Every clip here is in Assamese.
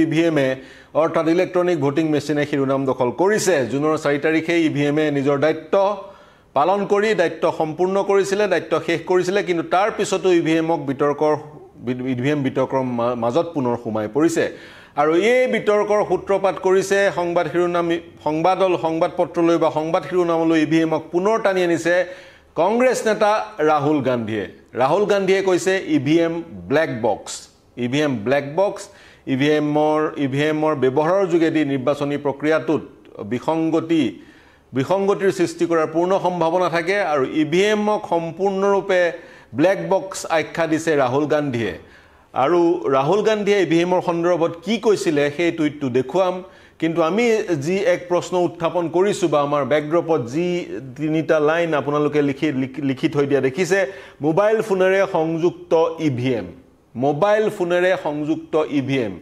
পি ভি এমে অৰ্থাৎ ইলেক্ট্ৰনিক ভোটিং মেচিনে শিৰোনাম দখল কৰিছে জুনৰ চাৰি তাৰিখে ই ভি এমে নিজৰ দায়িত্ব পালন কৰি দায়িত্ব সম্পূৰ্ণ কৰিছিলে দায়িত্ব শেষ কৰিছিলে কিন্তু তাৰ পিছতো ই ভি এমক বিতৰ্কৰ ই ভি এম বিতৰ্কৰ মাজত পুনৰ সোমাই পৰিছে আৰু এই বিতৰ্কৰ সূত্ৰপাত কৰিছে সংবাদ শিৰোনাম সংবাদ সংবাদ পত্ৰলৈ বা সংবাদ শিৰোনামলৈ ই ভি এমক পুনৰ টানি আনিছে কংগ্ৰেছ নেতা ৰাহুল গান্ধীয়ে ৰাহুল গান্ধীয়ে কৈছে E V M black box E V M black box E V এমৰ ই ভি এমৰ ব্যৱহাৰৰ যোগেদি নিৰ্বাচনী প্ৰক্ৰিয়াটোত বিসংগতি বিসংগতিৰ সৃষ্টি কৰাৰ পূৰ্ণ সম্ভাৱনা থাকে আৰু ই ভি এমক সম্পূৰ্ণৰূপে ব্লেক বক্স আখ্যা দিছে ৰাহুল গান্ধীয়ে আৰু ৰাহুল গান্ধীয়ে ই ভি এমৰ সন্দৰ্ভত কি কৈছিলে সেই টুইটটো দেখুৱাম কিন্তু আমি যি এক প্ৰশ্ন উত্থাপন কৰিছোঁ বা আমাৰ বেকড্ৰপত যি তিনিটা লাইন আপোনালোকে লিখি লিখি থৈ দিয়া দেখিছে মোবাইল ফোনেৰে সংযুক্ত ই ভি এম মোবাইল ফোনেৰে সংযুক্ত ই ভি এম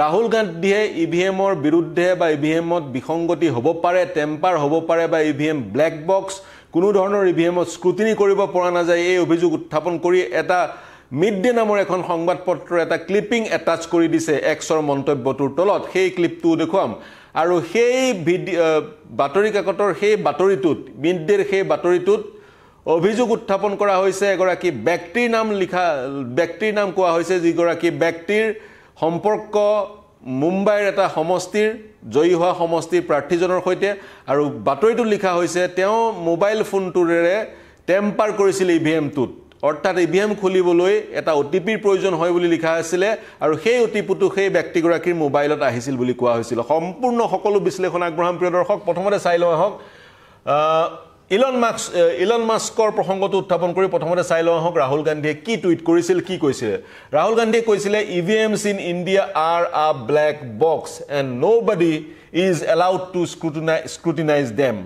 ৰাহুল গান্ধীয়ে ই ভি এমৰ বিৰুদ্ধে বা ই ভি এমত বিসংগতি হ'ব পাৰে টেম্পাৰ হ'ব পাৰে বা E V M black box কোনো ধৰণৰ ই ভি এমত স্ক্ৰুটিনি কৰিব পৰা নাযায় এই অভিযোগ উত্থাপন কৰি এটা মিড ডে নামৰ এখন সংবাদ পত্ৰৰ এটা ক্লিপিং এটাচ কৰি দিছে এক্সৰ মন্তব্যটোৰ তলত সেই ক্লিপটোও দেখুৱাম আৰু সেই ভিডিঅ' বাতৰি কাকতৰ সেই বাতৰিটোত মিড ডেৰ সেই বাতৰিটোত অভিযোগ উত্থাপন কৰা হৈছে এগৰাকী ব্যক্তিৰ নাম লিখা ব্যক্তিৰ নাম কোৱা হৈছে যিগৰাকী ব্যক্তিৰ সম্পৰ্ক মুম্বাইৰ এটা সমষ্টিৰ জয়ী হোৱা সমষ্টিৰ প্ৰাৰ্থীজনৰ সৈতে আৰু বাতৰিটো লিখা হৈছে তেওঁ মোবাইল ফোনটোৰে টেম্পাৰ কৰিছিল ই ভি এমটোত অৰ্থাৎ ই ভি এম খুলিবলৈ এটা অ টি পিৰ প্ৰয়োজন হয় বুলি লিখা আছিলে আৰু সেই অ টি পিটো সেই ব্যক্তিগৰাকীৰ মোবাইলত আহিছিল বুলি কোৱা হৈছিল সম্পূৰ্ণ সকলো বিশ্লেষণ আগবঢ়াম প্ৰিয় দৰ্শক প্ৰথমতে চাই লওঁ আহক ইলন মাস্ক ইলন মাস্কৰ প্ৰসংগটো উত্থাপন কৰি প্ৰথমতে চাই লওঁ আহক ৰাহুল গান্ধীয়ে কি টুইট কৰিছিল কি কৈছিলে ৰাহুল গান্ধীয়ে কৈছিলে E V Ms in India are a black box and no' body is allowed to scrutinize scrutinize them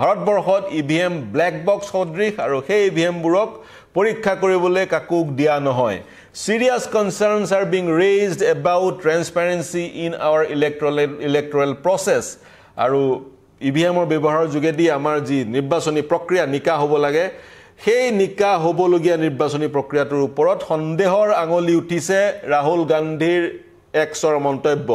ভাৰতবৰ্ষত E V M black box সদৃশ আৰু সেই ই e ভি এমবোৰক পৰীক্ষা কৰিবলৈ কাকো দিয়া নহয় serious concerns are being raised about transparency in our electoral electoral process আৰু ই ভি এমৰ ব্যৱহাৰৰ যোগেদি আমাৰ যি নিৰ্বাচনী প্ৰক্ৰিয়া নিকা হ'ব লাগে সেই নিকা হ'বলগীয়া নিৰ্বাচনী প্ৰক্ৰিয়াটোৰ ওপৰত সন্দেহৰ আঙুলি উঠিছে ৰাহুল গান্ধীৰ এক্সৰ মন্তব্য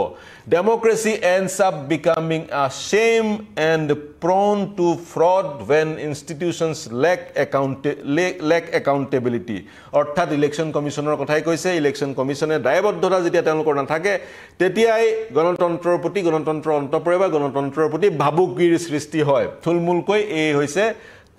democracy and up becoming a sham and prone to fraud when institutions lack accountability lack accountability অৰ্থাৎ ইলেকশ্যন কমিশ্যনৰ কথাই কৈছে ইলেকশ্যন কমিশ্যনে দায়বদ্ধতা যেতিয়া তেওঁলোকৰ নাথাকে তেতিয়াই গণতন্ত্ৰৰ প্ৰতি গণতন্ত্ৰৰ অন্ত পৰে বা গণতন্ত্ৰৰ প্ৰতি ভাবুকিৰ সৃষ্টি হয় থুলমূলকৈ এই হৈছে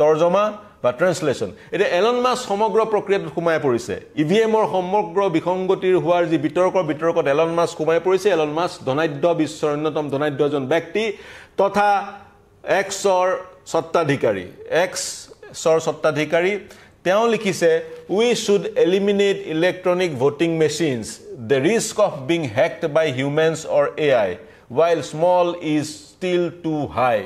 তৰ্জমা বা ট্ৰেঞ্চলেশ্যন এতিয়া এলন মাছ সমগ্ৰ প্ৰক্ৰিয়াটোত সোমাই পৰিছে ই ভি এমৰ সমগ্ৰ বিসংগতিৰ হোৱাৰ যি বিতৰ্কৰ বিতৰ্কত এলন মাছ সোমাই পৰিছে এলন মাছ ধনাঢ্য বিশ্বৰ অন্যতম ধনাঢ্য এজন ব্যক্তি তথা এক্সৰ স্বত্বাধিকাৰী এক্সৰ স্বত্বাধিকাৰী তেওঁ লিখিছে we should eliminate electronic voting machines the risk of being hacked by humans or A I while small is still too high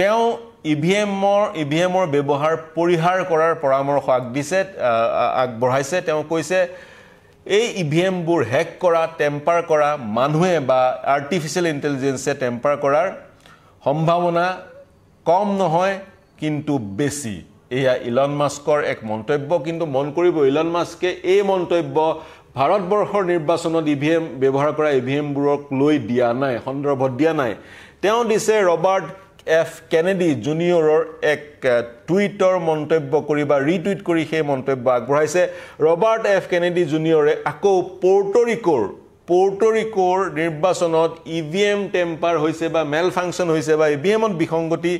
তেওঁ ই ভি এমৰ ই ভি এমৰ ব্যৱহাৰ পৰিহাৰ কৰাৰ পৰামৰ্শ আগদিছে আগবঢ়াইছে তেওঁ কৈছে এই ই e ভি এমবোৰ হেক কৰা টেম্পাৰ কৰা মানুহে বা আৰ্টিফিচিয়েল ইণ্টেলিজেঞ্চে টেম্পাৰ কৰাৰ সম্ভাৱনা কম নহয় কিন্তু বেছি এয়া ইলন মাস্কৰ এক মন্তব্য কিন্তু মন কৰিব ইলন মাস্কে এই মন্তব্য ভাৰতবৰ্ষৰ নিৰ্বাচনত ই ভি এম ব্যৱহাৰ কৰা ই e ভি এমবোৰক লৈ দিয়া নাই সন্দৰ্ভত দিয়া নাই তেওঁ দিছে ৰবাৰ্ট এফ কেনেডি জুনিয়ৰৰ এক টুইটৰ মন্তব্য কৰি বা ৰিটুইট কৰি সেই মন্তব্য আগবঢ়াইছে ৰবাৰ্ট এফ কেনেডি জুনিয়ৰে আকৌ প'ৰ্টৰিকৰ প'ৰ্টৰিকৰ নিৰ্বাচনত ই ভি এম টেম্পাৰ হৈছে বা মেল ফাংচন হৈছে বা ই ভি এমত বিসংগতি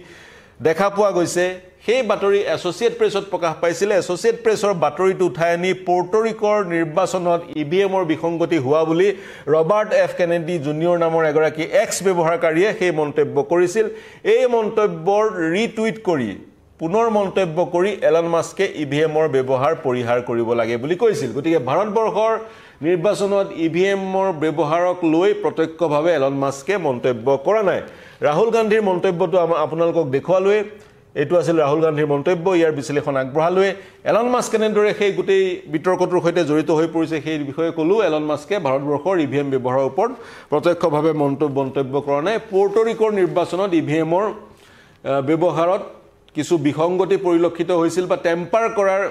দেখা পোৱা গৈছে সেই বাতৰি এছ'চিয়েট প্ৰেছত প্ৰকাশ পাইছিলে এছ'চিয়েট প্ৰেছৰ বাতৰিটো উঠাই আনি পৰ্টৰিকৰ নিৰ্বাচনত ই ভি এমৰ বিসংগতি হোৱা বুলি ৰবাৰ্ট এফ কেনেডি জুনিয়ৰ নামৰ এগৰাকী এক্স ব্যৱহাৰকাৰীয়ে সেই মন্তব্য কৰিছিল এই মন্তব্যৰ ৰিটুইট কৰি পুনৰ মন্তব্য কৰি এলন মাস্কে ই ভি এমৰ ব্যৱহাৰ পৰিহাৰ কৰিব লাগে বুলি কৈছিল গতিকে ভাৰতবৰ্ষৰ নিৰ্বাচনত ই ভি এমৰ ব্যৱহাৰক লৈ প্ৰত্যক্ষভাৱে এলন মাস্কে মন্তব্য কৰা নাই ৰাহুল গান্ধীৰ মন্তব্যটো আমাৰ আপোনালোকক দেখুৱালোৱেই এইটো আছিল ৰাহুল গান্ধীৰ মন্তব্য ইয়াৰ বিশ্লেষণ আগবঢ়ালোৱে এলন মাছ কেনেদৰে সেই গোটেই বিতৰ্কটোৰ সৈতে জড়িত হৈ পৰিছে সেই বিষয়ে ক'লোঁ এলন মাছকে ভাৰতবৰ্ষৰ ই ভি এম ব্যৱহাৰৰ ওপৰত প্ৰত্যক্ষভাৱে মন্তব্য মন্তব্য কৰা নাই পৰ্টৰিকৰ নিৰ্বাচনত ই ভি এমৰ ব্যৱহাৰত কিছু বিসংগতি পৰিলক্ষিত হৈছিল বা টেম্পাৰ কৰাৰ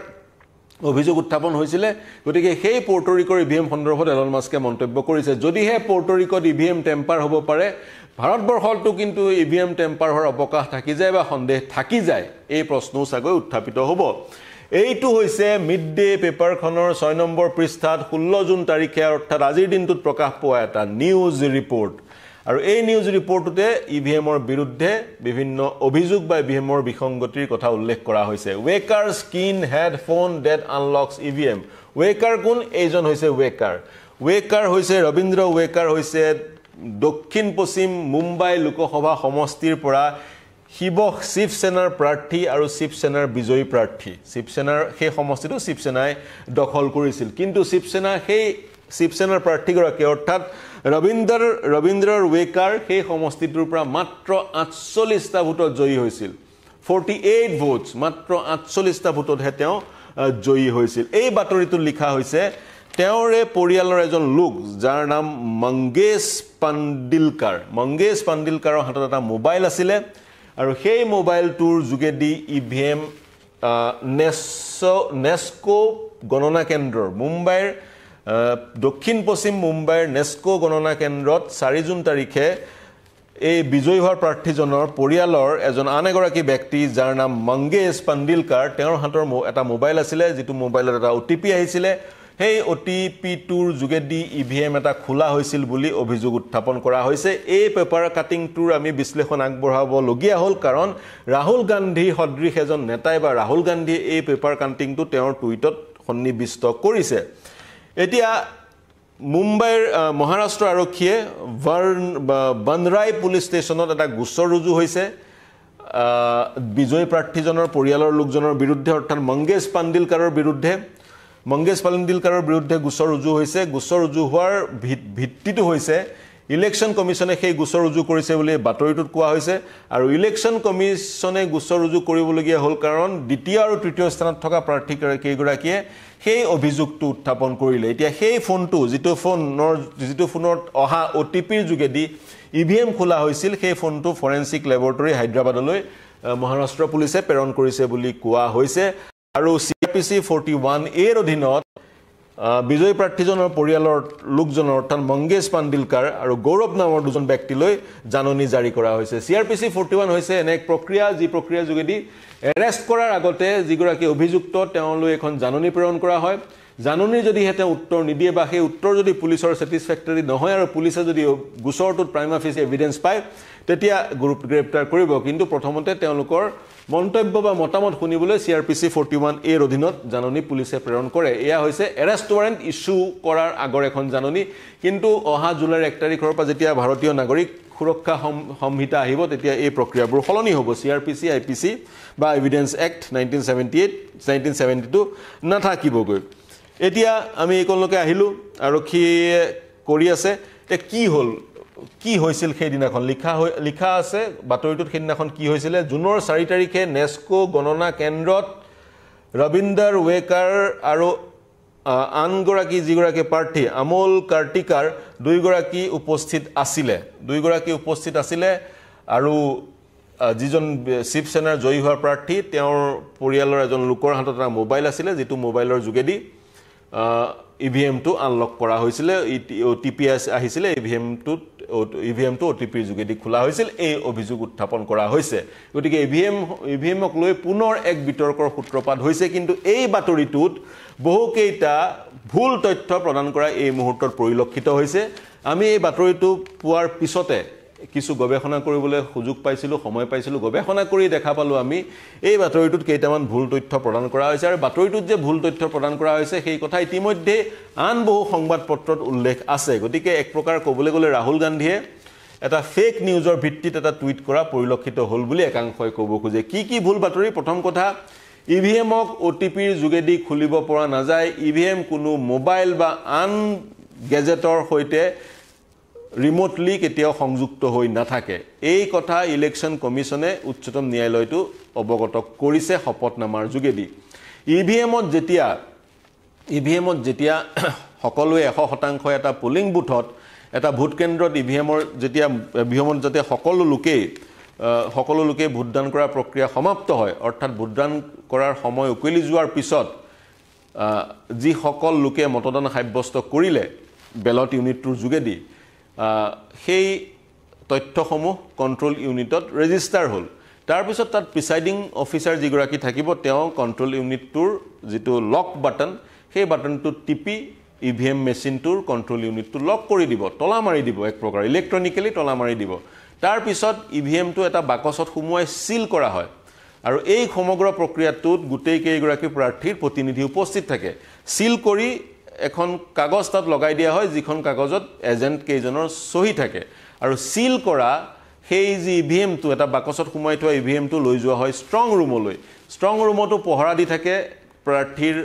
অভিযোগ উত্থাপন হৈছিলে গতিকে সেই পৰ্টৰিকৰ ই ভি এম সন্দৰ্ভত এলন মাছকে মন্তব্য কৰিছে যদিহে পৰ্টৰিকত ই ভি এম টেম্পাৰ হ'ব পাৰে ভাৰতবৰ্ষতো কিন্তু E e V M tamper হোৱাৰ অৱকাশ থাকি যায় বা সন্দেহ থাকি যায় এই প্ৰশ্নও চাগৈ উত্থাপিত হ'ব এইটো হৈছে মিড ডে পেপাৰখনৰ ছয় নম্বৰ পৃষ্ঠাত ষোল্ল জুন তাৰিখে অৰ্থাৎ আজিৰ দিনটোত প্ৰকাশ পোৱা এটা নিউজ ৰিপৰ্ট আৰু এই নিউজ ৰিপৰ্টটোতে ই ভি এমৰ বিৰুদ্ধে বিভিন্ন অভিযোগ বা ই ভি এমৰ বিসংগতিৰ কথা উল্লেখ কৰা হৈছে ৱেকাৰ স্কিন হেড ফোন ডেড আনলক্স ই ভি এম ৱেকাৰ কোন এইজন হৈছে ৱেকাৰ ৱেকাৰ হৈছে ৰবীন্দ্ৰ ৱেকাৰ হৈছে দক্ষিণ পশ্চিম মুম্বাই লোকসভা সমষ্টিৰ পৰা শিৱ শিৱসেনাৰ প্ৰাৰ্থী আৰু শিৱসেনাৰ বিজয়ী প্ৰাৰ্থী শিৱসেনাৰ সেই সমষ্টিটো শিৱসেনাই দখল কৰিছিল কিন্তু শিৱসেনা সেই শিৱসেনাৰ প্ৰাৰ্থীগৰাকী অৰ্থাৎ ৰবীন্দ্ৰ ৰবীন্দ্ৰ ৱেকাৰ সেই সমষ্টিটোৰ পৰা মাত্ৰ আঠচল্লিছটা ভোটত জয়ী হৈছিল ফৰ্টি এইট ভোটছ মাত্ৰ আঠচল্লিছটা ভোটতহে তেওঁ জয়ী হৈছিল এই বাতৰিটো লিখা হৈছে তেওঁৰে পৰিয়ালৰ এজন লোক যাৰ নাম মংগেশ পাণ্ডিলকাৰ মংগেশ পাণ্ডিলকাৰৰ হাতত এটা মোবাইল আছিলে আৰু সেই মোবাইলটোৰ যোগেদি E V M NESCO NESCO গণনা কেন্দ্ৰৰ মুম্বাইৰ দক্ষিণ পশ্চিম মুম্বাইৰ নেস্কো গণনা কেন্দ্ৰত চাৰি জুন তাৰিখে এই বিজয়ী হোৱা প্ৰাৰ্থীজনৰ পৰিয়ালৰ এজন আন এগৰাকী ব্যক্তি যাৰ নাম মংগেশ পাণ্ডিলকাৰ তেওঁৰ হাতৰ এটা মোবাইল আছিলে যিটো মোবাইলত এটা অ' টি পি আহিছিলে সেই অ টি পি টুৰ যোগেদি ই ভি এম এটা খোলা হৈছিল বুলি অভিযোগ উত্থাপন কৰা হৈছে এই পেপাৰ কাটিংটোৰ আমি বিশ্লেষণ আগবঢ়াবলগীয়া হ'ল কাৰণ ৰাহুল গান্ধী সদৃশ এজন নেতাই বা ৰাহুল গান্ধীয়ে এই পেপাৰ কাটিংটো তেওঁৰ টুইটত সন্নিৱিষ্ট কৰিছে এতিয়া মুম্বাইৰ মহাৰাষ্ট্ৰ আৰক্ষীয়ে ভাৰ্ণ বানৰাই পুলিচ ষ্টেচনত এটা গোচৰ ৰুজু হৈছে বিজয়ী প্ৰাৰ্থীজনৰ পৰিয়ালৰ লোকজনৰ বিৰুদ্ধে অৰ্থাৎ মংগেশ পাণ্ডিলকাৰৰ বিৰুদ্ধে মংগেশ পালিন্দিলকাৰৰ বিৰুদ্ধে গোচৰ ৰুজু হৈছে গোচৰ ৰুজু হোৱাৰ ভিত্তিটো হৈছে ইলেকশ্যন কমিশ্যনে সেই গোচৰ ৰুজু কৰিছে বুলি বাতৰিটোত কোৱা হৈছে আৰু ইলেকশ্যন কমিশ্যনে গোচৰ ৰুজু কৰিবলগীয়া হ'ল কাৰণ দ্বিতীয় আৰু তৃতীয় স্থানত থকা প্ৰাৰ্থী কেইগৰাকীয়ে সেই অভিযোগটো উত্থাপন কৰিলে এতিয়া সেই ফোনটো যিটো ফোনৰ যিটো ফোনত অহা অ' টি পিৰ যোগেদি ই ভি এম খোলা হৈছিল সেই ফোনটো ফৰেনচিক লেবৰেটৰী হায়দৰাবাদলৈ মহাৰাষ্ট্ৰ পুলিচে প্ৰেৰণ কৰিছে বুলি কোৱা হৈছে আৰু পি চি ফৰ্টি ওৱান এৰ অধীনত বিজয়ী প্ৰাৰ্থীজনৰ পৰিয়ালৰ লোকজনৰ অৰ্থাৎ মংগেশ পাণ্ডিলকাৰ আৰু গৌৰৱ নামৰ দুজন ব্যক্তিলৈ জাননী জাৰি কৰা হৈছে C R P C forty one হৈছে এনে এক প্ৰক্ৰিয়া যি প্ৰক্ৰিয়াৰ যোগেদি এৰেষ্ট কৰাৰ আগতে যিগৰাকী অভিযুক্ত তেওঁলৈ এখন জাননী প্ৰেৰণ কৰা হয় জাননী যদিহে তেওঁ উত্তৰ নিদিয়ে বা সেই উত্তৰ যদি পুলিচৰ ছেটিছফেক্টৰী নহয় আৰু পুলিচে যদি গোচৰটোত প্ৰাইম অফিচ এভিডেঞ্চ পায় তেতিয়া গ্ৰুপ গ্ৰেপ্তাৰ কৰিব কিন্তু প্ৰথমতে তেওঁলোকৰ মন্তব্য বা মতামত শুনিবলৈ C R P C forty one এৰ অধীনত জাননী পুলিচে প্ৰেৰণ কৰে এয়া হৈছে এৰেষ্ট ৱাৰেণ্ট ইছ্যু কৰাৰ আগৰ এখন জাননী কিন্তু অহা জুলাইৰ এক তাৰিখৰ পৰা যেতিয়া ভাৰতীয় নাগৰিক সুৰক্ষা সংহিতা আহিব তেতিয়া এই প্ৰক্ৰিয়াবোৰ সলনি হ'ব C R P C I P C বা evidence act nineteen seventy eight nineteen seventy two নাথাকিবগৈ এতিয়া আমি এইকণলৈকে আহিলোঁ আৰক্ষীয়ে কৰি আছে এতিয়া কি হ'ল কি হৈছিল সেইদিনাখন লিখা হৈ লিখা আছে বাতৰিটোত সেইদিনাখন কি হৈছিলে জুনৰ চাৰি তাৰিখে নেস্কো গণনা কেন্দ্ৰত ৰবীন্দৰ ৱেকাৰ আৰু আনগৰাকী যিগৰাকী প্ৰাৰ্থী আমোল কাৰ্তিকাৰ দুয়োগৰাকী উপস্থিত আছিলে দুয়োগৰাকী উপস্থিত আছিলে আৰু যিজন শিৱসেনাৰ জয়ী হোৱা প্ৰাৰ্থী তেওঁৰ পৰিয়ালৰ এজন লোকৰ হাতত এটা মোবাইল আছিলে যিটো মোবাইলৰ যোগেদি ই ভি এমটো আনলক কৰা হৈছিলে ই টি পি এছ আহিছিলে ই ভি এমটোত ই ভি এমটো অ' টি পিৰ যোগেদি খোলা হৈছিল এই অভিযোগ উত্থাপন কৰা হৈছে গতিকে E V M E V এমক লৈ পুনৰ এক বিতৰ্কৰ সূত্ৰপাত হৈছে কিন্তু এই বাতৰিটোত বহুকেইটা ভুল তথ্য প্ৰদান কৰা এই মুহূৰ্তত পৰিলক্ষিত হৈছে আমি এই বাতৰিটো পোৱাৰ পিছতে কিছু গৱেষণা কৰিবলৈ সুযোগ পাইছিলোঁ সময় পাইছিলোঁ গৱেষণা কৰি দেখা পালোঁ আমি এই বাতৰিটোত কেইটামান ভুল তথ্য প্ৰদান কৰা হৈছে আৰু বাতৰিটোত যে ভুল তথ্য প্ৰদান কৰা হৈছে সেই কথা ইতিমধ্যেই আন বহু সংবাদ পত্ৰত উল্লেখ আছে গতিকে এক প্ৰকাৰ ক'বলৈ গ'লে ৰাহুল গান্ধীয়ে এটা ফেক নিউজৰ ভিত্তিত এটা টুইট কৰা পৰিলক্ষিত হ'ল বুলি একাংশই ক'ব খোজে কি কি ভুল বাতৰি প্ৰথম কথা ই ভি এমক অ' টি পিৰ যোগেদি খুলিব পৰা নাযায় ই ভি এম কোনো মোবাইল বা আন গেজেটৰ সৈতে ৰিম'টলি কেতিয়াও সংযুক্ত হৈ নাথাকে এই কথা ইলেকশ্যন কমিশ্যনে উচ্চতম ন্যায়ালয়টো অৱগত কৰিছে শপতনামাৰ যোগেদি ই ভি এমত যেতিয়া ই ভি এমত যেতিয়া সকলোৱে এশ শতাংশ এটা পলিং বুথত এটা ভোটকেন্দ্ৰত ই e ভি এমৰ যেতিয়া ই ভি এমত যাতে সকলো লোকেই সকলো লোকেই ভোটদান কৰাৰ প্ৰক্ৰিয়া সমাপ্ত হয় অৰ্থাৎ ভোটদান কৰাৰ সময় উকলি যোৱাৰ পিছত যিসকল লোকে মতদান সাব্যস্ত কৰিলে বেলট ইউনিটটোৰ যোগেদি সেই তথ্যসমূহ কণ্ট্ৰল ইউনিটত ৰেজিষ্টাৰ হ'ল তাৰপিছত তাত প্ৰিচাইডিং অফিচাৰ যিগৰাকী থাকিব তেওঁ কণ্ট্ৰল ইউনিটটোৰ যিটো লক বাটন সেই বাটনটো টিপি ই ভি এম মেচিনটোৰ কণ্ট্ৰল ইউনিটটো লক কৰি দিব তলা মাৰি দিব এক প্ৰকাৰ ইলেক্ট্ৰনিকেলি তলা মাৰি দিব তাৰপিছত ই e ভি এমটো এটা বাকচত সোমোৱাই চিল কৰা হয় আৰু এই সমগ্ৰ প্ৰক্ৰিয়াটোত গোটেইকেইগৰাকী প্ৰাৰ্থীৰ প্ৰতিনিধি উপস্থিত থাকে চিল কৰি এখন কাগজ তাত লগাই দিয়া হয় যিখন কাগজত এজেণ্ট কেইজনৰ চহি থাকে আৰু চিল কৰা সেই যি ই e ভি এমটো এটা বাকচত সোমাই থোৱা ই e ভি এমটো লৈ যোৱা হয় ষ্ট্ৰং ৰুমলৈ ষ্ট্ৰং ৰুমতো পহৰা দি থাকে প্ৰাৰ্থীৰ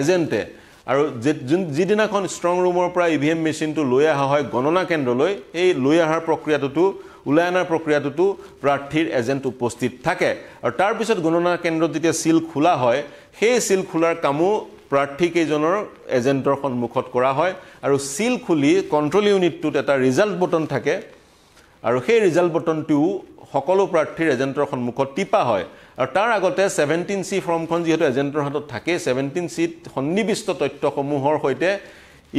এজেণ্টে আৰু যোন যিদিনাখন ষ্ট্ৰং ৰুমৰ পৰা ই ভি এম মেচিনটো লৈ অহা হয় গণনা কেন্দ্ৰলৈ সেই লৈ অহাৰ প্ৰক্ৰিয়াটোতো ওলাই অনাৰ প্ৰক্ৰিয়াটোতো প্ৰাৰ্থীৰ এজেণ্ট উপস্থিত থাকে আৰু তাৰপিছত গণনা কেন্দ্ৰত যেতিয়া চিল খোলা হয় সেই চিল খোলাৰ কামো প্ৰাৰ্থীকেইজনৰ এজেণ্টৰ সন্মুখত কৰা হয় আৰু চিল খুলি কণ্ট্ৰল ইউনিটটোত এটা ৰিজাল্ট বটন থাকে আৰু সেই ৰিজাল্ট বটনটোও সকলো প্ৰাৰ্থীৰ এজেণ্টৰ সন্মুখত টিপা হয় আৰু তাৰ আগতে ছেভেণ্টিন চি ফৰ্মখন যিহেতু এজেণ্টৰ হাতত থাকে ছেভেণ্টিন চিত সন্নিৱিষ্ট তথ্যসমূহৰ সৈতে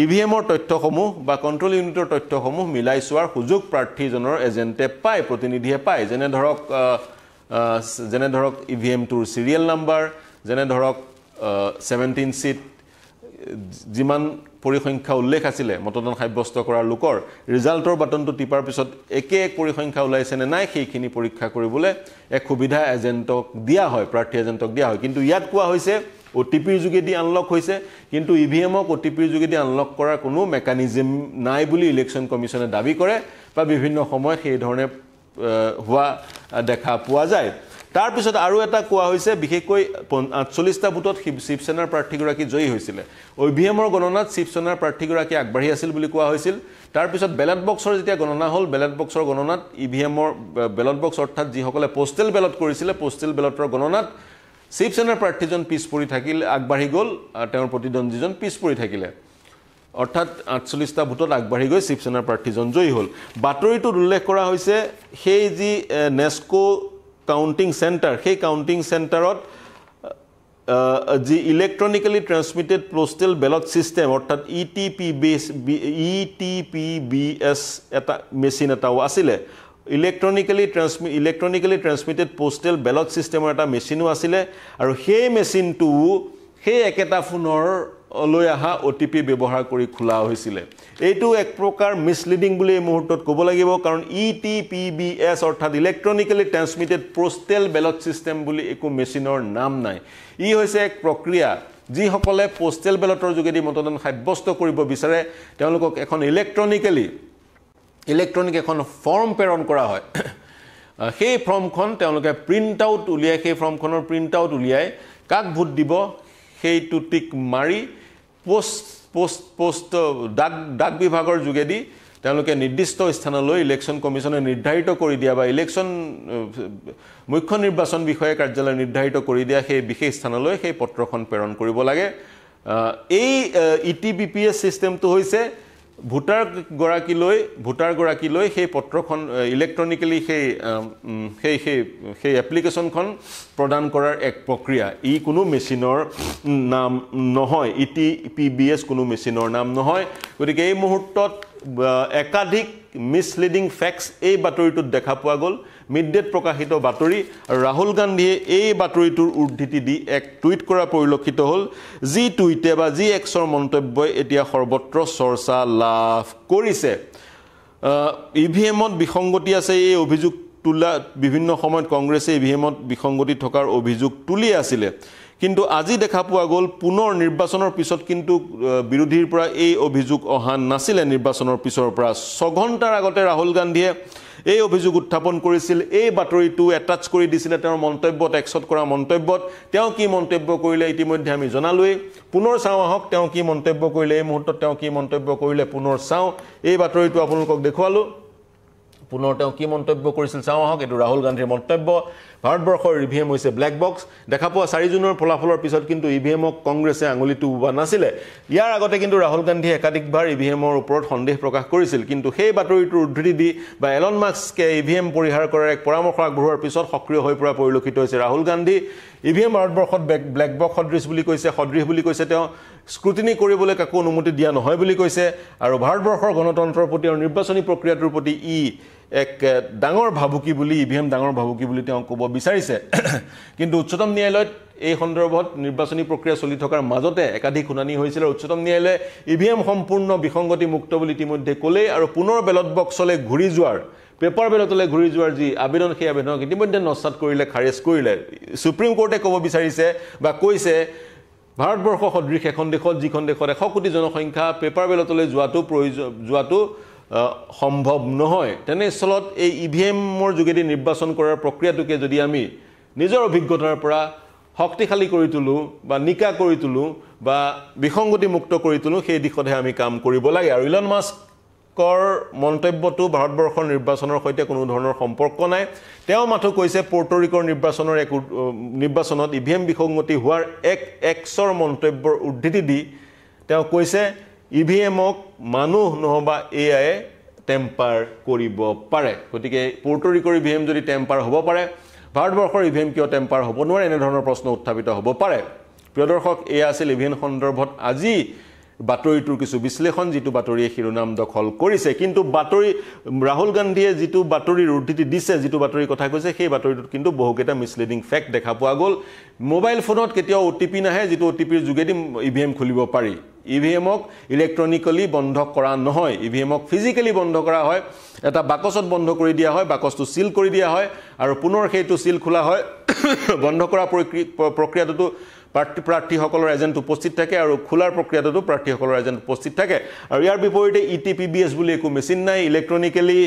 ই ভি এমৰ তথ্যসমূহ বা কণ্ট্ৰল ইউনিটৰ তথ্যসমূহ মিলাই চোৱাৰ সুযোগ প্ৰাৰ্থীজনৰ এজেণ্টে পায় প্ৰতিনিধিয়ে পায় যেনে ধৰক যেনে ধৰক ই ভি এমটোৰ ছিৰিয়েল নাম্বাৰ যেনে ধৰক চেভেনটিন চিট যিমান পৰিসংখ্যা উল্লেখ আছিলে মতদান সাব্যস্ত কৰা লোকৰ ৰিজাল্টৰ বাটনটো টিপাৰ পিছত একে এক পৰিসংখ্যা ওলাইছেনে নাই সেইখিনি পৰীক্ষা কৰিবলৈ এক সুবিধা এজেণ্টক দিয়া হয় প্ৰাৰ্থী এজেণ্টক দিয়া হয় কিন্তু ইয়াত কোৱা হৈছে অ' টি পিৰ যোগেদি আনলক হৈছে কিন্তু ই ভি এমক অ' টি পিৰ যোগেদি আনলক কৰাৰ কোনো মেকানিজিম নাই বুলি ইলেকশ্যন কমিশ্যনে দাবী কৰে বা বিভিন্ন সময়ত সেইধৰণে হোৱা দেখা পোৱা যায় তাৰপিছত আৰু এটা কোৱা হৈছে বিশেষকৈ আঠচল্লিছটা ভোটত শিৱসেনাৰ প্ৰাৰ্থীগৰাকী জয়ী হৈছিলে অ' ভি এমৰ গণনাত শিৱসেনাৰ প্ৰাৰ্থীগৰাকী আগবাঢ়ি আছিল বুলি কোৱা হৈছিল তাৰপিছত বেলট বক্সৰ যেতিয়া গণনা হ'ল বেলট বক্সৰ গণনাত ই ভি এমৰ বেলট বক্স অৰ্থাৎ যিসকলে পষ্টেল বেলট কৰিছিলে পষ্টেল বেলটৰ গণনাত শিৱসেনাৰ প্ৰাৰ্থীজন পিছ পৰি থাকিল আগবাঢ়ি গ'ল তেওঁৰ প্ৰতিদ্বন্দ্বীজন পিছ পৰি থাকিলে অৰ্থাৎ আঠচল্লিছটা ভোটত আগবাঢ়ি গৈ শিৱসেনাৰ প্ৰাৰ্থীজন জয়ী হ'ল বাতৰিটোত উল্লেখ কৰা হৈছে সেই যি নেস্কো কাউণ্টিং চেণ্টাৰ সেই কাউণ্টিং চেণ্টাৰত যি electronically transmitted postal ballot system অৰ্থাৎ ই টি পি বেছ E T P B S এটা মেচিন এটাও আছিলে electronically transmitted electronically transmitted postal ballot ছিষ্টেমৰ এটা মেচিনো আছিলে আৰু সেই মেচিনটো সেই একেটা ফোনৰ লৈ অহা অ' টি পি ব্যৱহাৰ কৰি খোলা হৈছিলে এইটো এক প্ৰকাৰ মিছলিডিং বুলি এই মুহূৰ্তত ক'ব লাগিব কাৰণ E T P B S অৰ্থাৎ electronically transmitted postal ballot system বুলি একো মেচিনৰ নাম নাই ই হৈছে এক প্ৰক্ৰিয়া যিসকলে প'ষ্টেল বেলটৰ যোগেদি মতদান সাব্যস্ত কৰিব বিচাৰে তেওঁলোকক এখন ইলেক্ট্ৰনিকেলি ইলেক্ট্ৰনিক এখন ফৰ্ম প্ৰেৰণ কৰা হয় সেই ফৰ্মখন তেওঁলোকে প্ৰিণ্ট আউট উলিয়াই সেই ফৰ্মখনৰ প্ৰিণ্ট আউট উলিয়াই কাক ভোট দিব সেই টুটিক মাৰি পোষ্ট পোষ্ট পোষ্ট ডাক ডাক বিভাগৰ যোগেদি তেওঁলোকে নিৰ্দিষ্ট স্থানলৈ ইলেকশ্যন কমিশ্যনে নিৰ্ধাৰিত কৰি দিয়া বা ইলেকশ্যন মুখ্য নিৰ্বাচন বিষয়ে কাৰ্যালয়ে নিৰ্ধাৰিত কৰি দিয়া সেই বিশেষ স্থানলৈ সেই পত্ৰখন প্ৰেৰণ কৰিব লাগে এই E T B P S ছিষ্টেমটো হৈছে ভোটাৰ ভোটাৰগৰাকীলৈ ভোটাৰগৰাকীলৈ সেই পত্ৰখন ইলেক্ট্ৰনিকেলি সেই সেই সেই সেই এপ্লিকেশ্যনখন প্ৰদান কৰাৰ এক প্ৰক্ৰিয়া ই কোনো মেচিনৰ নাম নহয় E T P B S কোনো মেচিনৰ নাম নহয় গতিকে এই মুহূৰ্তত একাধিক মিছলিডিং ফেক্টছ এই বাতৰিটোত দেখা পোৱা গ'ল মিড মিডডেট প্ৰকাশিত বাতৰি আৰু ৰাহুল গান্ধীয়ে এই বাতৰিটোৰ উদ্ধৃতি দি এক টুইট কৰা পৰিলক্ষিত হ'ল যি টুইটে বা যি এক্সৰ মন্তব্যই এতিয়া সৰ্বত্ৰ চৰ্চা লাভ কৰিছে ই ভি এমত বিসংগতি আছে এই অভিযোগ তোলা বিভিন্ন সময়ত কংগ্ৰেছে ই ভি এমত বিসংগতি থকাৰ অভিযোগ তুলি আছিলে কিন্তু আজি দেখা পোৱা গ'ল পুনৰ নিৰ্বাচনৰ পিছত কিন্তু বিৰোধীৰ পৰা এই অভিযোগ অহা নাছিলে নিৰ্বাচনৰ পিছৰ পৰা ছঘণ্টাৰ আগতে ৰাহুল গান্ধীয়ে এই অভিযোগ উত্থাপন কৰিছিল এই বাতৰিটো এটাচ কৰি দিছিলে তেওঁৰ মন্তব্যত এক্সট কৰা মন্তব্যত তেওঁ কি মন্তব্য কৰিলে ইতিমধ্যে আমি জনালোৱেই পুনৰ চাওঁ আহক তেওঁ কি মন্তব্য কৰিলে এই মুহূৰ্তত তেওঁ কি মন্তব্য কৰিলে পুনৰ চাওঁ এই বাতৰিটো আপোনালোকক দেখুৱালোঁ পুনৰ তেওঁ কি মন্তব্য কৰিছিল চাওঁ আহক এইটো ৰাহুল গান্ধীৰ মন্তব্য ভাৰতবৰ্ষৰ ই ভি এম হৈছে ব্লেক বক্স দেখা পোৱা চাৰি জুনৰ ফলাফলৰ পিছত কিন্তু ই ভি এমক কংগ্ৰেছে আঙুলিটো উবা নাছিলে ইয়াৰ আগতে কিন্তু ৰাহুল গান্ধীয়ে একাধিকবাৰ ই ভি এমৰ ওপৰত সন্দেহ প্ৰকাশ কৰিছিল কিন্তু সেই বাতৰিটোৰ উদ্ধৃতি দি বা এলন মাস্কে ই ভি এম পৰিহাৰ কৰাৰ এক পৰামৰ্শ আগবঢ়োৱাৰ পিছত সক্ৰিয় হৈ পৰা পৰিলক্ষিত হৈছে Rahul Gandhi E V M ভাৰতবৰ্ষত ব্লেক বক্স সদৃশ বুলি কৈছে সদৃশ বুলি কৈছে তেওঁ স্ক্ৰুটিনি কৰিবলৈ কাকো অনুমতি দিয়া নহয় বুলি কৈছে আৰু ভাৰতবৰ্ষৰ গণতন্ত্ৰৰ প্ৰতি আৰু নিৰ্বাচনী প্ৰক্ৰিয়াটোৰ প্ৰতি ই এক ডাঙৰ ভাবুকি বুলি ই ভি এম ডাঙৰ ভাবুকি বুলি তেওঁ ক'ব বিচাৰিছে কিন্তু উচ্চতম ন্যায়ালয়ত এই সন্দৰ্ভত নিৰ্বাচনী প্ৰক্ৰিয়া চলি থকাৰ মাজতে একাধিক শুনানি হৈছিল আৰু উচ্চতম ন্যায়ালয়ে ই ভি এম সম্পূৰ্ণ বিসংগতিমুক্ত বুলি ইতিমধ্যে ক'লেই আৰু পুনৰ বেলত বক্সলৈ ঘূৰি যোৱাৰ পেপাৰ বেলতলৈ ঘূৰি যোৱাৰ যি আবেদন সেই আবেদনক ইতিমধ্যে নস্বাত কৰিলে খাৰেজ কৰিলে ছুপ্ৰিম কোৰ্টে ক'ব বিচাৰিছে বা কৈছে ভাৰতবৰ্ষ সদৃশ এখন দেশত যিখন দেশত এশ কোটি জনসংখ্যা পেপাৰ বেলতলৈ যোৱাটো প্ৰয়োজন যোৱাটো সম্ভৱ নহয় তেনেস্থলত এই ই ভি এমৰ যোগেদি নিৰ্বাচন কৰাৰ প্ৰক্ৰিয়াটোকে যদি আমি নিজৰ অভিজ্ঞতাৰ পৰা শক্তিশালী কৰি তোলোঁ বা নিকা কৰি তোলোঁ বা বিসংগতিমুক্ত কৰি তোলোঁ সেই দিশতহে আমি কাম কৰিব লাগে আৰু ইলন মাস্ক তেওঁলোকৰ মন্তব্যটো ভাৰতবৰ্ষৰ নিৰ্বাচনৰ সৈতে কোনো ধৰণৰ সম্পৰ্ক নাই তেওঁ মাথো কৈছে পৰ্টৰিকৰ নিৰ্বাচনৰ এক নিৰ্বাচনত ই ভি এম বিসংগতি হোৱাৰ এক এক্সৰ মন্তব্যৰ উদ্ধৃতি দি তেওঁ কৈছে ই ভি এমক মানুহ নহবা এ আই টেম্পাৰ কৰিব পাৰে গতিকে পৰ্টৰিকৰ ই ভি এম যদি টেম্পাৰ হ'ব পাৰে ভাৰতবৰ্ষৰ ই ভি এম কিয় টেম্পাৰ হ'ব নোৱাৰে এনেধৰণৰ প্ৰশ্ন উত্থাপিত হ'ব পাৰে প্ৰিয় দৰ্শক এয়া আছিল ই ভি এম সন্দৰ্ভত আজি বাতৰিটোৰ কিছু বিশ্লেষণ যিটো বাতৰিয়ে শিৰোনাম দখল কৰিছে কিন্তু বাতৰি ৰাহুল গান্ধীয়ে যিটো বাতৰিৰ উদ্ধৃতি দিছে যিটো বাতৰিৰ কথা কৈছে সেই বাতৰিটোত কিন্তু বহুকেইটা মিছলিডিং ফেক্ট দেখা পোৱা গ'ল মোবাইল ফোনত কেতিয়াও অ' টি পি নাহে যিটো অ' টি পিৰ যোগেদি ই ভি এম খুলিব পাৰি ই ভি এমক ইলেক্ট্ৰনিকেলি বন্ধ কৰা নহয় ই ভি এমক ফিজিকেলি বন্ধ কৰা হয় এটা বাকচত বন্ধ কৰি দিয়া হয় বাকচটো চিল কৰি দিয়া হয় আৰু পুনৰ সেইটো চিল খোলা হয় বন্ধ কৰা প্ৰক্ৰিয়াটোতো প্ৰাৰ্থী প্ৰাৰ্থীসকলৰ এজেণ্ট উপস্থিত থাকে আৰু খোলাৰ প্ৰক্ৰিয়াটোতো প্ৰাৰ্থীসকলৰ এজেণ্ট উপস্থিত থাকে আৰু ইয়াৰ বিপৰীতে E T P B S বুলি একো মেচিন নাই electronically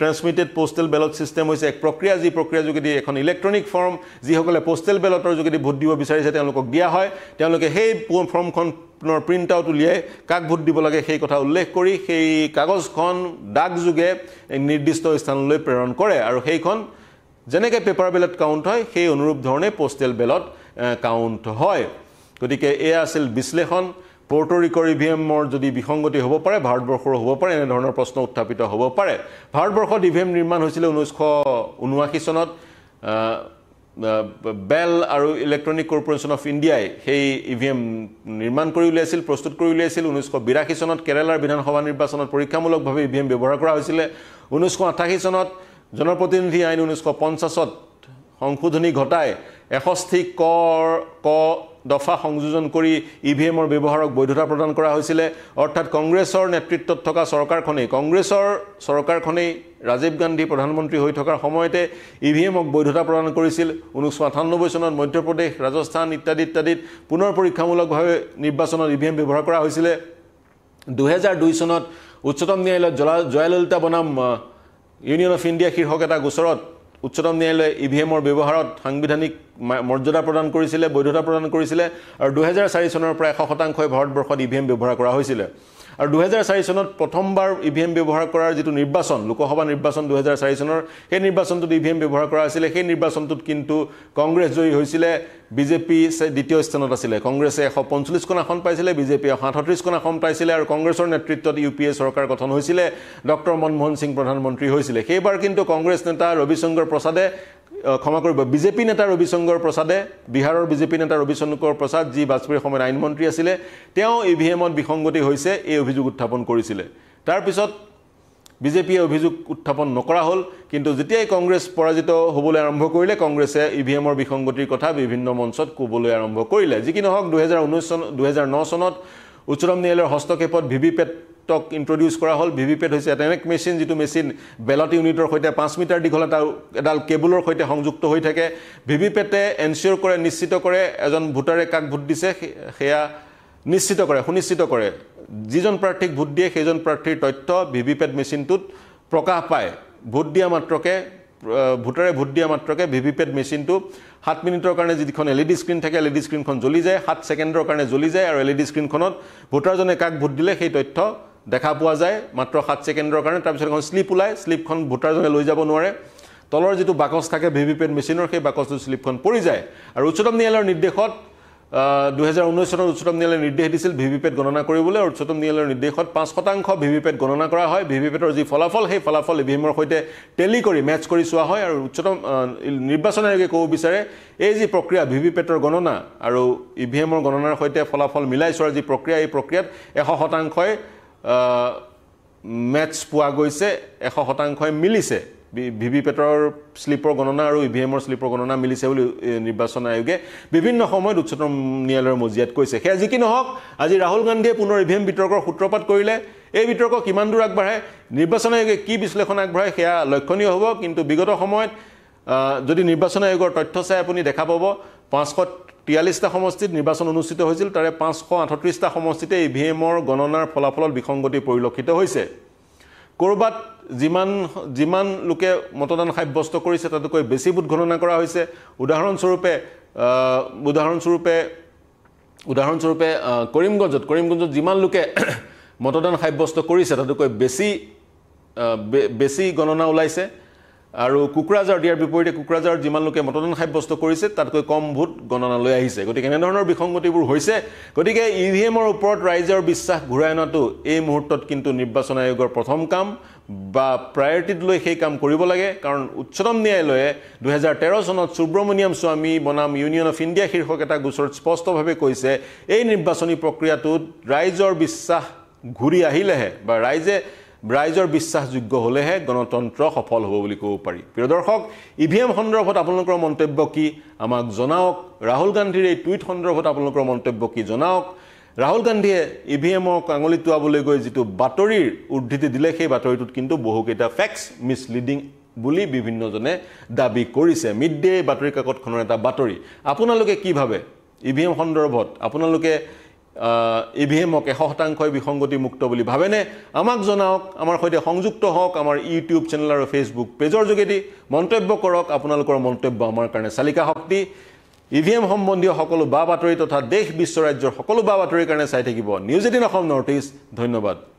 transmitted postal ballot system হৈছে এক প্ৰক্ৰিয়া যি প্ৰক্ৰিয়াৰ যোগেদি এখন ইলেক্ট্ৰনিক ফৰ্ম যিসকলে পষ্টেল বেলটৰ যোগেদি ভোট দিব বিচাৰিছে তেওঁলোকক দিয়া হয় তেওঁলোকে সেই ফৰ্মখনৰ প্ৰিণ্ট আউট উলিয়াই কাক ভোট দিব লাগে সেই কথা উল্লেখ কৰি সেই কাগজখন ডাক যোগে নিৰ্দিষ্ট স্থানলৈ প্ৰেৰণ কৰে আৰু সেইখন যেনেকৈ পেপাৰ বেলট কাউণ্ট হয় সেই অনুৰূপ ধৰণে পষ্টেল বেলট কাউণ্ট হয় গতিকে এয়া আছিল বিশ্লেষণ পৰ্টৰিকৰ ই ভি এমৰ যদি বিসংগতি হ'ব পাৰে ভাৰতবৰ্ষৰো হ'ব পাৰে এনেধৰণৰ প্ৰশ্ন উত্থাপিত হ'ব পাৰে ভাৰতবৰ্ষত ই e ভি এম নিৰ্মাণ হৈছিলে ঊনৈছশ ঊনাশী চনত বেল আৰু ইলেক্ট্ৰনিক কৰ্পৰেশ্যন অফ ইণ্ডিয়াই সেই ই ভি এম নিৰ্মাণ কৰি উলিয়াইছিল প্ৰস্তুত কৰি উলিয়াইছিল ঊনৈছশ বিৰাশী চনত কেৰেলাৰ বিধানসভা নিৰ্বাচনত পৰীক্ষামূলকভাৱে ই ভি এম ব্যৱহাৰ কৰা হৈছিলে ঊনৈছশ আঠাশী চনত জনপ্ৰতিনিধি আইন ঊনৈছশ পঞ্চাছত সংশোধনী ঘটাই এষষ্ঠি কৰ ক দফা সংযোজন কৰি ই ভি এমৰ ব্যৱহাৰক বৈধতা প্ৰদান কৰা হৈছিলে অৰ্থাৎ কংগ্ৰেছৰ নেতৃত্বত থকা চৰকাৰখনেই কংগ্ৰেছৰ চৰকাৰখনেই ৰাজীৱ গান্ধী প্ৰধানমন্ত্ৰী হৈ থকাৰ সময়তে ই ভি এমক বৈধতা প্ৰদান কৰিছিল ঊনৈছশ আঠান্নব্বৈ চনত মধ্যপ্ৰদেশ ৰাজস্থান ইত্যাদি ইত্যাদিত পুনৰ পৰীক্ষামূলকভাৱে নিৰ্বাচনত ই ভি এম ব্যৱহাৰ কৰা হৈছিলে দুহেজাৰ দুই চনত উচ্চতম ন্যায়ালয়ত জলা জয়াললিতা বনাম ইউনিয়ন অফ ইণ্ডিয়া শীৰ্ষক এটা গোচৰত উচ্চতম ন্যায়ালয়ে ই ভি এমৰ ব্যৱহাৰত সাংবিধানিক মৰ্যাদা প্ৰদান কৰিছিলে বৈধতা প্ৰদান কৰিছিলে আৰু দুহেজাৰ চাৰি চনৰ পৰা এশ শতাংশই ভাৰতবৰ্ষত ই ভি এম ব্যৱহাৰ কৰা হৈছিলে আৰু দুহেজাৰ চাৰি চনত প্ৰথমবাৰ ই ভি এম ব্যৱহাৰ কৰাৰ যিটো নিৰ্বাচন লোকসভা নিৰ্বাচন দুহেজাৰ চাৰি চনৰ সেই নিৰ্বাচনটোত ই ভি এম ব্যৱহাৰ কৰা আছিলে সেই নিৰ্বাচনটোত কিন্তু কংগ্ৰেছ জয়ী হৈছিলে বিজেপি দ্বিতীয় স্থানত আছিলে কংগ্ৰেছে এশ পঞ্চল্লিছখন আসন পাইছিলে বিজেপিয়ে এশ আঠত্ৰিছখন আসন পাইছিলে আৰু কংগ্ৰেছৰ নেতৃত্বত ইউ পি এ চৰকাৰ গঠন হৈছিলে ডক্টৰ মনমোহন সিং প্ৰধানমন্ত্ৰী হৈছিলে সেইবাৰ কিন্তু কংগ্ৰেছ নেতা ৰবিশংকৰ প্ৰসাদে ক্ষমা কৰিব বিজেপি নেতা ৰবিশংকৰ প্ৰসাদে বিহাৰৰ বিজেপি নেতা ৰবিশংকৰ প্ৰসাদ যি বাজপেয়ীৰ সময়ত আইনমন্ত্ৰী আছিলে তেওঁ ই ভি এমত বিসংগতি হৈছে এই অভিযোগ উত্থাপন কৰিছিলে তাৰপিছত বিজেপিয়ে অভিযোগ উত্থাপন নকৰা হ'ল কিন্তু যেতিয়াই কংগ্ৰেছ পৰাজিত হ'বলৈ আৰম্ভ কৰিলে কংগ্ৰেছে ই ভি এমৰ বিসংগতিৰ কথা বিভিন্ন মঞ্চত ক'বলৈ আৰম্ভ কৰিলে যি কি নহওক দুহেজাৰ ঊনৈছ চন দুহেজাৰ ন চনত উচ্চতম ন্যায়ালয়ৰ হস্তক্ষেপত ভি ভি পেট টক ইন্ট্ৰডিউচ কৰা হ'ল ভি ভি পেট হৈছে এটা এনেক মেচিন যিটো মেচিন বেলট ইউনিটৰ সৈতে পাঁচ মিটাৰ দীঘল এটা এডাল কেবুলৰ সৈতে সংযুক্ত হৈ থাকে ভি ভি পেটে এনচিয়'ৰ কৰে নিশ্চিত কৰে এজন ভোটাৰে কাক ভোট দিছে সেয়া নিশ্চিত কৰে সুনিশ্চিত কৰে যিজন প্ৰাৰ্থীক ভোট দিয়ে সেইজন প্ৰাৰ্থীৰ তথ্য ভি ভি পেট মেচিনটোত প্ৰকাশ পায় ভোট দিয়া মাত্ৰকে ভোটাৰে ভোট দিয়া মাত্ৰকে ভি ভি পেট মেচিনটো সাত মিনিটৰ কাৰণে যিখন এল ই ডি স্ক্ৰীণ থাকে এল ই ডি স্ক্ৰীণখন জ্বলি যায় সাত ছেকেণ্ডৰ কাৰণে জ্বলি যায় আৰু এল ই ডি স্ক্ৰীণখনত ভোটাৰজনে কাক ভোট দিলে সেই তথ্য দেখা পোৱা যায় মাত্ৰ সাত ছেকেণ্ডৰ কাৰণে তাৰপিছত এখন শ্লিপ ওলায় শ্লিপখন ভোটাৰজনে লৈ যাব নোৱাৰে তলৰ যিটো বাকচ থাকে ভি ভি পেট মেচিনৰ সেই বাকচটো শ্লিপখন পৰি যায় আৰু উচ্চতম ন্যায়ালয়ৰ নিৰ্দেশত দুহেজাৰ ঊনৈছ চনত উচ্চতম ন্যায়ালয়ে নিৰ্দেশ দিছিল ভি ভি পেট গণনা কৰিবলৈ উচ্চতম ন্যায়ালয়ৰ নিৰ্দেশত পাঁচ শতাংশ ভি ভি পেট গণনা কৰা হয় ভি ভি পেটৰ যি ফলাফল সেই ফলাফল ই ভি এমৰ সৈতে টেলি কৰি মেটছ কৰি চোৱা হয় আৰু উচ্চতম নিৰ্বাচন আয়োগে ক'ব বিচাৰে এই যি প্ৰক্ৰিয়া ভি ভি পেটৰ গণনা আৰু ই ভি এমৰ গণনাৰ সৈতে ফলাফল মিলাই চোৱাৰ যি প্ৰক্ৰিয়া এই প্ৰক্ৰিয়াত এশ শতাংশই মেটছ পোৱা গৈছে এশ শতাংশই মিলিছে ভি ভি পেটৰ শ্লিপৰ গণনা আৰু ই ভি এমৰ শ্লিপৰ গণনা মিলিছে বুলি নিৰ্বাচন আয়োগে বিভিন্ন সময়ত উচ্চতম ন্যায়ালয়ৰ মজিয়াত কৈছে সেয়া যি কি নহওক আজি ৰাহুল গান্ধীয়ে পুনৰ ই ভি এম বিতৰ্কৰ সূত্ৰপাত কৰিলে এই বিতৰ্ক কিমান দূৰ আগবাঢ়ে নিৰ্বাচন আয়োগে কি বিশ্লেষণ আগবঢ়ায় সেয়া লক্ষণীয় হ'ব কিন্তু বিগত সময়ত যদি নিৰ্বাচন আয়োগৰ তথ্য চাই আপুনি দেখা পাব পাঁচশ তিয়াল্লিছটা সমষ্টিত নিৰ্বাচন অনুষ্ঠিত হৈছিল তাৰে পাঁচশ আঠত্ৰিছটা সমষ্টিতে ই ভি এমৰ গণনাৰ ফলাফলত বিসংগতি পৰিলক্ষিত হৈছে ক'ৰবাত যিমান যিমান লোকে মতদান সাব্যস্ত কৰিছে তাতোকৈ বেছি ভোট গণনা কৰা হৈছে উদাহৰণস্বৰূপে উদাহৰণস্বৰূপে উদাহৰণস্বৰূপে কৰিমগঞ্জত কৰিমগঞ্জত যিমান লোকে মতদান সাব্যস্ত কৰিছে তাতোকৈ বেছি বেছি গণনা ওলাইছে আৰু কোকৰাঝাৰ দিয়াৰ বিপৰীতে কোকৰাঝাৰত যিমান লোকে মতদান সাব্যস্ত কৰিছে তাতকৈ কম ভোট গণনালৈ আহিছে গতিকে এনেধৰণৰ বিসংগতিবোৰ হৈছে গতিকে ই ভি এমৰ ওপৰত ৰাইজৰ বিশ্বাস ঘূৰাই অনাটো এই মুহূৰ্তত কিন্তু নিৰ্বাচন আয়োগৰ প্ৰথম কাম বা প্ৰায়ৰিটিত লৈ সেই কাম কৰিব লাগে কাৰণ উচ্চতম ন্যায়ালয়ে দুহেজাৰ তেৰ চনত সুব্ৰমণিয়াম স্বামী বনাম ইউনিয়ন অফ ইণ্ডিয়া শীৰ্ষক এটা গোচৰত স্পষ্টভাৱে কৈছে এই নিৰ্বাচনী প্ৰক্ৰিয়াটোত ৰাইজৰ বিশ্বাস ঘূৰি আহিলেহে বা ৰাইজে ৰাইজৰ বিশ্বাসযোগ্য হ'লেহে গণতন্ত্ৰ সফল হ'ব বুলি ক'ব পাৰি প্ৰিয় দৰ্শক ই ভি এম সন্দৰ্ভত আপোনালোকৰ মন্তব্য কি আমাক জনাওক ৰাহুল গান্ধীৰ এই টুইট সন্দৰ্ভত আপোনালোকৰ মন্তব্য কি জনাওক ৰাহুল গান্ধীয়ে ই ভি এমক আঙুলি টোৱাবলৈ গৈ যিটো বাতৰিৰ উদ্ধৃতি দিলে সেই বাতৰিটোত কিন্তু বহুকেইটা ফেক্স মিছলিডিং বুলি বিভিন্নজনে দাবী কৰিছে মিড ডে বাতৰি কাকতখনৰ এটা বাতৰি আপোনালোকে কি ভাবে ই ভি এম সন্দৰ্ভত আপোনালোকে ই ভি এমক এশ শতাংশই বিসংগতিমুক্ত বুলি ভাবেনে আমাক জনাওক আমাৰ সৈতে সংযুক্ত হওক আমাৰ ইউটিউব চেনেল আৰু ফেচবুক পেজৰ যোগেদি মন্তব্য কৰক আপোনালোকৰ মন্তব্য আমাৰ কাৰণে চালিকা শক্তি ই ভি এম সম্বন্ধীয় সকলো বা বাতৰি তথা দেশ বিশ্ব ৰাজ্যৰ সকলো বা বাতৰিৰ কাৰণে চাই থাকিব News Eighteen Assam North East ধন্যবাদ